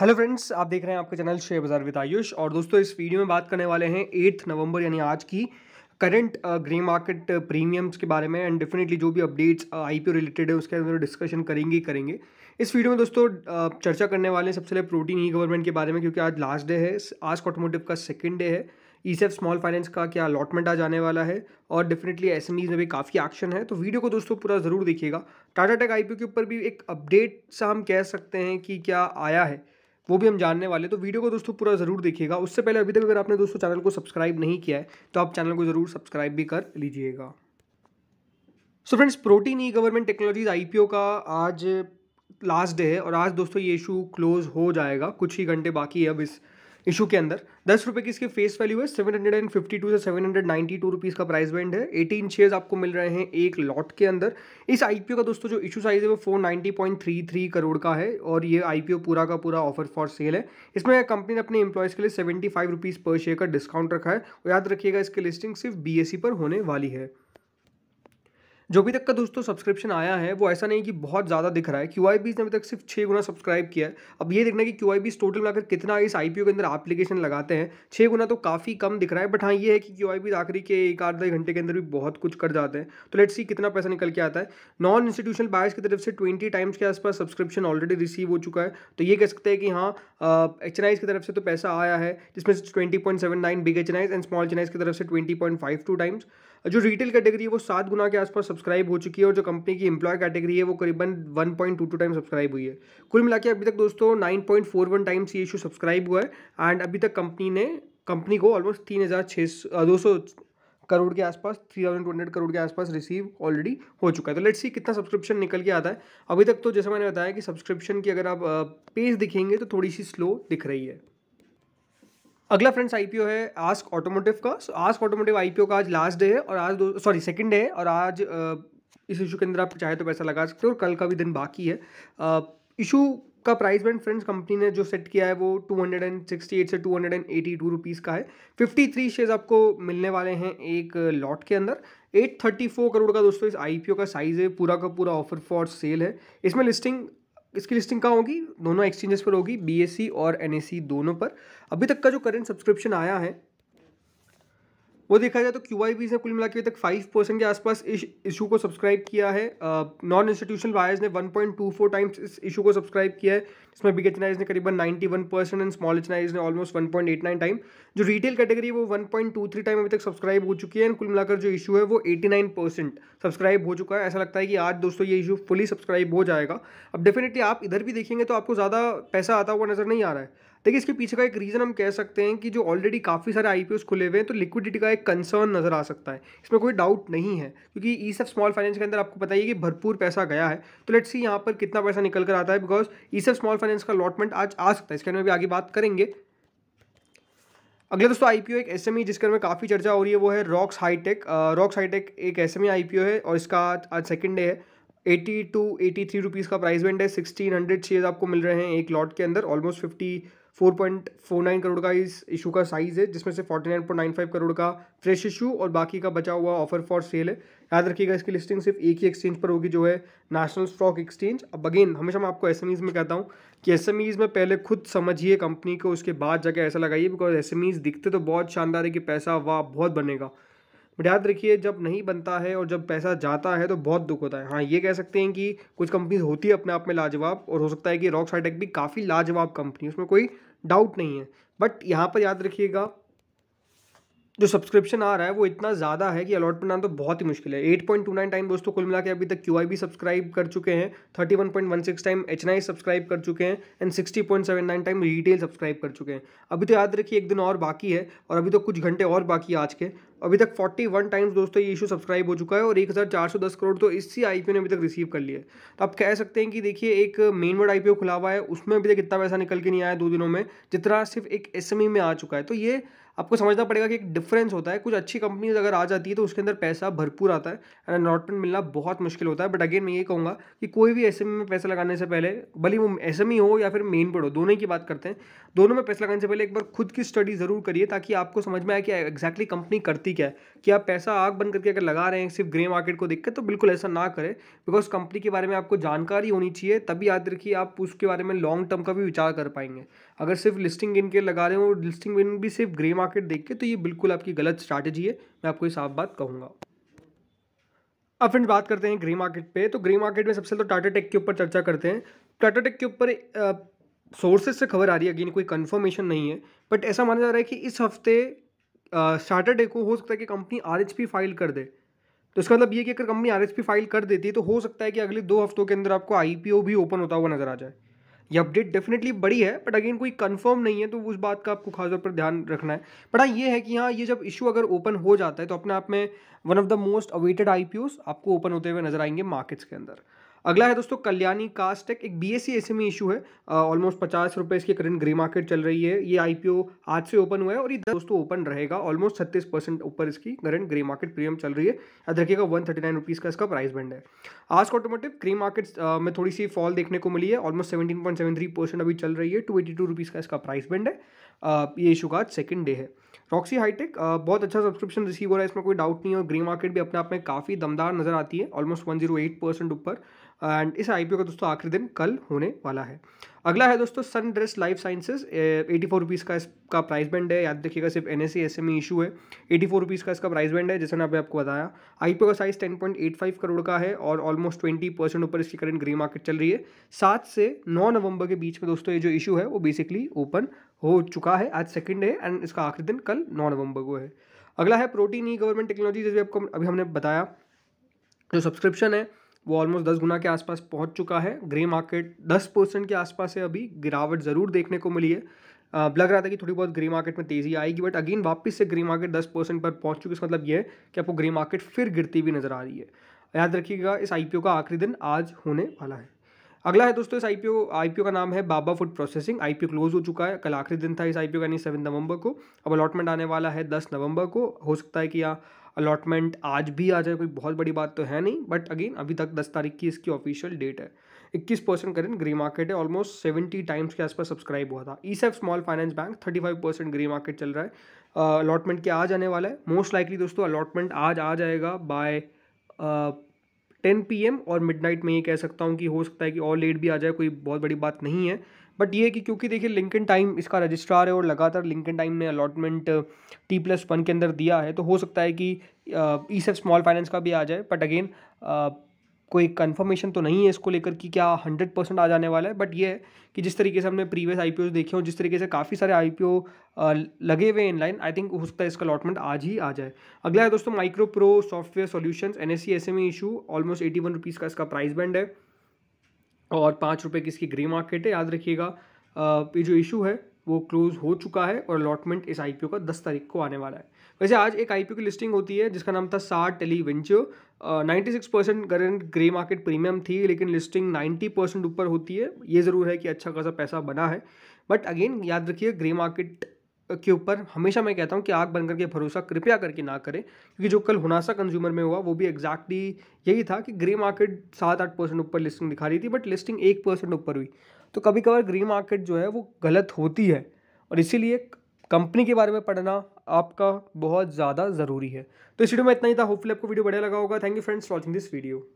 hello friends आप देख रहे हैं आपका चैनल शेयर बाजार विद आयुष और दोस्तों इस वीडियो में बात करने वाले हैं एट्थ नवंबर यानी आज की करंट ग्रे मार्केट प्रीमियम्स के बारे में एंड डेफिनेटली जो भी अपडेट्स आईपीओ रिलेटेड है उसके अंदर डिस्कशन करेंगे ही करेंगे इस वीडियो में दोस्तों uh, चर्चा करने वाले हैं सबसे पहले प्रोटीन ई गवर्नमेंट के बारे में क्योंकि आज लास्ट डे है आज ऑटोमोटिव का सेकेंड डे है ईसेफ स्मॉल फाइनेंस का क्या अलॉटमेंट आ जाने वाला है और डेफिनेटली एस में भी काफ़ी एक्शन है तो वीडियो को दोस्तों पूरा ज़रूर देखिएगा टाटा टेक आई के ऊपर भी एक अपडेट सा हम कह सकते हैं कि क्या आया है वो भी हम जानने वाले तो वीडियो को दोस्तों पूरा ज़रूर देखिएगा उससे पहले अभी तक अगर आपने दोस्तों चैनल को सब्सक्राइब नहीं किया है तो आप चैनल को ज़रूर सब्सक्राइब भी कर लीजिएगा so friends Protean e government technologies IPO का आज लास्ट डे है और आज दोस्तों ये इशू क्लोज़ हो जाएगा कुछ ही घंटे बाकी है अब इस इशू के अंदर दस रुपये की इसकी फेस वैल्यू है seven hundred and fifty two से seven hundred ninety two rupees का प्राइस बैंड है एटीन शेयर्स आपको मिल रहे हैं एक लॉट के अंदर इस आई का दोस्तों जो इशू साइज़ है वो four ninety point three three crore का है और ये आई पूरा का पूरा ऑफर फॉर सेल है इसमें कंपनी ने अपने एम्प्लॉयज़ के लिए सेवेंटी फाइव रुपीज़ पर शेयर का डिस्काउंट रखा है और याद रखिएगा इसकी लिस्टिंग सिर्फ बी e पर होने वाली है जो अभी तक का दोस्तों सब्सक्रिप्शन आया है वो ऐसा नहीं कि बहुत ज़्यादा दिख रहा है क्यू आई बीज ने अभी तक सिर्फ छः गुना सब्सक्राइब किया है अब ये देखना कि क्यू आई बीज टोटल आकर कितना इस आई पी ओ के अंदर एप्लीकेशन लगाते हैं छः गुना तो काफ़ी कम दिख रहा है बट हाँ ये है कि क्यू आई बीज आखिरी के एक आधे घंटे के अंदर भी बहुत कुछ कर जाते हैं तो लेट्स सी कितना पैसा निकल के आता है नॉन इंस्टीट्यूशनल बायर्स की तरफ से ट्वेंटी टाइम्स के आसपास सब्सक्रिप्शन ऑलरेडी रिसीव हो चुका है तो ये कह सकते हैं कि हाँ एच एन की तरफ से तो पैसा आया है जिसमें से twenty point seven nine big H and small H की तरफ से twenty point five two times जो रिटेल कैटेगरी है वो सात गुना के आसपास सब्सक्राइब हो चुकी है और जो कंपनी की इंप्लॉय कैटेगरी है वो करीबन 1.22 टाइम सब्सक्राइब हुई है कुल मिला के अभी तक दोस्तों 9.41 टाइम्स ये इशू सब्सक्राइब हुआ है एंड अभी तक कंपनी ने कंपनी को ऑलमोस्ट तीन हज़ार छः दो सौ करोड़ के आसपास three thousand two hundred crore के आसपास रिसीव ऑलरेडी हो चुका है तो लेट्स सी कितना सब्सक्रिप्शन निकल के आता है अभी तक तो जैसे मैंने बताया कि सब्सक्रिप्शन की अगर आप पेज uh, दिखेंगे तो थोड़ी सी स्लो दिख रही है अगला फ्रेंड्स आईपीओ है आस्क ऑटोमोटिव का सो आस्क ऑटोमोटिव आईपीओ का आज लास्ट डे है और आज दो सॉरी सेकंड डे है और आज इस इशू के अंदर आप चाहे तो पैसा लगा सकते हो और कल का भी दिन बाकी है इशू का प्राइस बैंड फ्रेंड्स कंपनी ने जो सेट किया है वो 268 से 282 रुपीस का है 53 शेयर्स आपको मिलने वाले हैं एक लॉट के अंदर 834 करोड़ का दोस्तों इस आईपीओ का साइज़ है पूरा का पूरा ऑफर फॉर सेल है इसमें लिस्टिंग इसकी लिस्टिंग कहाँ होगी दोनों एक्सचेंजेस पर होगी बी और एन दोनों पर अभी तक का जो करेंट सब्सक्रिप्शन आया है वो देखा जाए तो क्यू आई बी से कुल मिला के तक फाइव परसेंट के आसपास इस इशू को सब्सक्राइब किया है नॉन इंस्टीट्यूशनल बायर्स ने one point two four times इस इशू को सब्सक्राइब किया है जिसमें बिग एचनाइज ने करीबन ninety one percent and small HNIs ने almost one point eight nine time जो रिटेल कैटेगरी है वो one point two three time अभी तक सब्सक्राइब हो चुकी है एंड कुल मिलाकर जो इशू है वो एटी नाइन परसेंट सब्सक्राइब हो चुका है ऐसा लगता है कि आज दोस्तों ये इशू फुली सब्सक्राइब हो जाएगा अब डेफिनेटली आप इधर भी देखेंगे तो आपको ज़्यादा पैसा आता हुआ नज़र नहीं आ रहा है देखिए इसके पीछे का एक रीज़न हम कह सकते हैं कि जो ऑलरेडी काफ़ी सारे आई खुले हुए हैं तो लिक्विडिटी का एक कंसर्न नज़र आ सकता है इसमें कोई डाउट नहीं है क्योंकि ई ऑफ स्मॉल फाइनेंस के अंदर आपको पता है कि भरपूर पैसा गया है तो लेट्स सी यहाँ पर कितना पैसा निकल कर आता है because ESAF small finance का अलॉटमेंट आज आ सकता है इसके अंदर भी आगे बात करेंगे अगले दोस्तों आईपीओ एक एसएमई e जिसके में काफ़ी चर्चा हो रही है वो है रॉक्स हाईटेक रॉक्स हाईटेक एक एसएमई आईपीओ e है और इसका आज सेकंड डे है eighty two eighty three rupees का प्राइस बैंड है सिक्सटीन हंड्रेड शेयर आपको मिल रहे हैं एक लॉट के अंदर ऑलमोस्ट फिफ्टी 4.49 करोड़ का इस इशू का साइज़ है जिसमें से 49.95 करोड़ का फ्रेश इशू और बाकी का बचा हुआ ऑफर फॉर सेल है याद रखिएगा इसकी लिस्टिंग सिर्फ एक ही एक्सचेंज पर होगी जो है नेशनल स्टॉक एक्सचेंज अब अगेन हमेशा मैं आपको एस में कहता हूँ कि एस में पहले खुद समझिए कंपनी को उसके बाद जाके ऐसा लगाइए बिकॉज एस दिखते तो बहुत शानदार है कि पैसा वाह बहुत बनेगा बट याद रखिए जब नहीं बनता है और जब पैसा जाता है तो बहुत दुख होता है हाँ ये कह सकते हैं कि कुछ कंपनीज होती है अपने आप में लाजवाब और हो सकता है कि रॉक साइटेक भी काफ़ी लाजवाब कंपनी उसमें कोई डाउट नहीं है बट यहाँ पर याद रखिएगा जो सब्सक्रिप्शन आ रहा है वो इतना ज़्यादा है कि अलॉटमेंट आना तो बहुत ही मुश्किल है eight point two nine time दोस्तों कुल मिला के अभी तक क्यू आई भी सब्सक्राइब कर चुके हैं thirty one point one six time H I subscribe कर चुके हैं and sixty point seven nine time retail subscribe कर चुके हैं अभी तो याद रखिए एक दिन और बाकी है और अभी तो कुछ घंटे और बाकी है आज के अभी तक 41 टाइम्स दोस्तों ये इशू सब्सक्राइब हो चुका है और 1410 करोड़ तो इसी आई ने अभी तक रिसीव कर लिया है तो आप कह सकते हैं कि देखिए एक मेन वर्ड आई खुला हुआ है उसमें अभी तक इतना पैसा निकल के नहीं आया दो दिनों में जितना सिर्फ एक एस e में आ चुका है तो ये आपको समझना पड़ेगा कि एक डिफरेंस होता है कुछ अच्छी कंपनीज अगर आ जाती है तो उसके अंदर पैसा भरपूर आता है एंड अलॉटमेंट मिलना बहुत मुश्किल होता है बट अगेन मैं ये कहूँगा कि कोई भी एस e में पैसा लगाने से पहले भले वो एस e हो या फिर मेन बोर्ड हो दोनों की बात करते हैं दोनों में पैसा लगाने से पहले एक बार खुद की स्टडी ज़रूर करिए ताकि आपको समझ में आए कि एक्जैक्टली कंपनी करती क्या है कि आप पैसा आग बन करके अगर लगा रहे हैं सिर्फ ग्रे मार्केट को देख के तो बिल्कुल ऐसा ना करें बिकॉज कंपनी के बारे में आपको जानकारी होनी चाहिए तभी याद रखिए आप उसके बारे में लॉन्ग टर्म का भी विचार कर पाएंगे अगर सिर्फ लिस्टिंग गेन के लगा रहे हो और लिस्टिंग गेन भी सिर्फ ग्रे मार्केट देख के तो ये बिल्कुल आपकी गलत स्ट्रैटेजी है मैं आपको ये साफ बात कहूँगा अब फ्रेंड्स बात करते हैं ग्रे मार्केट पे तो ग्रे मार्केट में सबसे तो टाटा टेक के ऊपर चर्चा करते हैं टाटा टेक के ऊपर सोर्सेज से खबर आ रही है अगेन कोई कंफर्मेशन नहीं है बट ऐसा माना जा रहा है कि इस हफ्ते सैटरडे को हो सकता है कि कंपनी आर फाइल कर दे तो इसका मतलब ये कि अगर कंपनी आर फाइल कर देती है तो हो सकता है कि अगले दो हफ्तों के अंदर आपको आई भी ओपन होता हुआ नजर आ जाए ये अपडेट डेफिनेटली बड़ी है बट अगेन कोई कंफर्म नहीं है तो उस बात का आपको खासतौर पर ध्यान रखना है बट हाँ ये है कि हाँ ये जब इशू अगर ओपन हो जाता है तो अपने आप में one of the most awaited I आपको ओपन होते हुए नजर आएंगे मार्केट्स के अंदर अगला है दोस्तों कल्याणी कास्टेक एक बी एस सी इशू है ऑलमोस्ट पचास रुपये इसकी करंट ग्रे मार्केट चल रही है ये आईपीओ आज से ओपन हुआ है और ये दोस्तों ओपन रहेगा ऑलमोस्ट छत्तीस परसेंट ऊपर इसकी करंट ग्रे मार्केट प्रीमियम चल रही है याद रखिएगा वन थर्टी नाइन रुपीज़ का इसका प्राइस बैंड है आज ऑटोमोटिव ग्रे मार्केट में थोड़ी सी फॉल देखने को मिली है almost seventeen point seven three percent अभी चल रही है टू एटी टू रुपीज़ का इसका प्राइस बैंड है ये इशू का आज सेकेंड डे है रॉक्सी हाईटेक बहुत अच्छा सब्सक्रिप्शन रिसीव हो रहा है इसमें कोई डाउट नहीं है और ग्रे मार्केट भी अपने आप में काफ़ी दमदार नज़र आती है almost one zero eight percent ऊपर एंड इस आईपीओ का दोस्तों आखिरी दिन कल होने वाला है अगला है दोस्तों sun dress life sciences eighty four rupees का इसका प्राइस बैंड है याद देखिएगा सिर्फ N S C S M issue है एटी फोर रुपीज़ का इसका प्राइस बैंड है जैसे मैंने अभी आपको बताया आई पी ओ का size ten point eight five crore का है और ऑलमोस्ट ट्वेंटी परसेंट ऊपर इसकी करंट ग्रे मार्केट चल रही है सात से नौ नवंबर के बीच में दोस्तों ये जो इशू है वो बेसिकली ओपन हो चुका है आज सेकेंड डे एंड इसका आखिरी दिन कल नौ नवंबर को है अगला है प्रोटीन ई गवर्नमेंट टेक्नोलॉजी जैसे आपको अभी हमने बताया जो सब्सक्रिप्शन है वो ऑलमोस्ट दस गुना के आसपास पहुंच चुका है ग्रे मार्केट दस परसेंट के आसपास है अभी गिरावट ज़रूर देखने को मिली है आ, लग रहा था कि थोड़ी बहुत ग्रे मार्केट में तेज़ी आएगी बट अगेन वापस से ग्रे मार्केट दस परसेंट पर पहुंच चुकी इसका मतलब ये है कि आपको ग्रे मार्केट फिर गिरती हुई नज़र आ रही है याद रखिएगा इस आई का आखिरी दिन आज होने वाला है अगला है दोस्तों इस आई पी का नाम है Baba food processing I close हो चुका है कल आखिरी दिन था इस आई का यानी सेवन नवंबर को अब अलॉटमेंट आने वाला है दस नवंबर को हो सकता है कि यहाँ अलॉटमेंट आज भी आ जाए कोई बहुत बड़ी बात तो है नहीं बट अगेन अभी तक दस तारीख की इसकी ऑफिशियल डेट है इक्कीस परसेंट करें ग्रे मार्केट है ऑलमोस्ट सेवेंटी टाइम्स के आसपास सब्सक्राइब हुआ था E small finance bank thirty five percent grey market चल रहा है अलॉटमेंट क्या आज आने वाला है मोस्ट लाइकली दोस्तों अलॉटमेंट आज आ जाएगा बाय टेन पी एम और मिड नाइट में ये कह सकता हूँ कि हो सकता है कि और लेट भी आ जाए कोई बहुत बड़ी बात नहीं है बट ये कि क्योंकि देखिए लिंक इन टाइम इसका रजिस्ट्रार है और लगातार लिंक इन टाइम ने अलॉटमेंट टी प्लस वन के अंदर दिया है तो हो सकता है कि ई सेफ स्मॉल फाइनेंस का भी आ जाए बट अगेन uh, कोई कंफर्मेशन तो नहीं है इसको लेकर कि क्या हंड्रेड परसेंट आ जाने वाला है बट ये है कि जिस तरीके से हमने प्रीवियस आई देखे हो जिस तरीके से काफ़ी सारे आई uh, लगे हुए इन लाइन आई थिंक हो सकता है इसका अलॉटमेंट आज ही आ जाए अगला है दोस्तों Micro Pro Software Solution N S C S M E issue almost eighty one rupees का इसका प्राइस बैंड है और पाँच रुपये की इसकी ग्रे मार्केट है याद रखिएगा ये जो इशू है वो क्लोज हो चुका है और अलॉटमेंट इस आईपीओ का दस तारीख को आने वाला है वैसे आज एक आईपीओ की लिस्टिंग होती है जिसका नाम था Saar Tele Venture ninety six percent current grey market premium थी लेकिन लिस्टिंग नाइन्टी परसेंट ऊपर होती है ये ज़रूर है कि अच्छा खासा पैसा बना है बट अगेन याद रखिए ग्रे मार्केट के ऊपर हमेशा मैं कहता हूँ कि आग बन करके भरोसा कृपया करके ना करें क्योंकि जो कल हुनासा कंज्यूमर में हुआ वो भी एग्जैक्टली यही था कि ग्रे मार्केट सात आठ परसेंट ऊपर लिस्टिंग दिखा रही थी बट लिस्टिंग एक परसेंट ऊपर हुई तो कभी कभार ग्रे मार्केट जो है वो गलत होती है और इसीलिए कंपनी के बारे में पढ़ना आपका बहुत ज़्यादा ज़रूरी है तो इस वीडियो में इतना ही था होपफुली आपको वीडियो बढ़िया लगा होगा thank you friends watching this video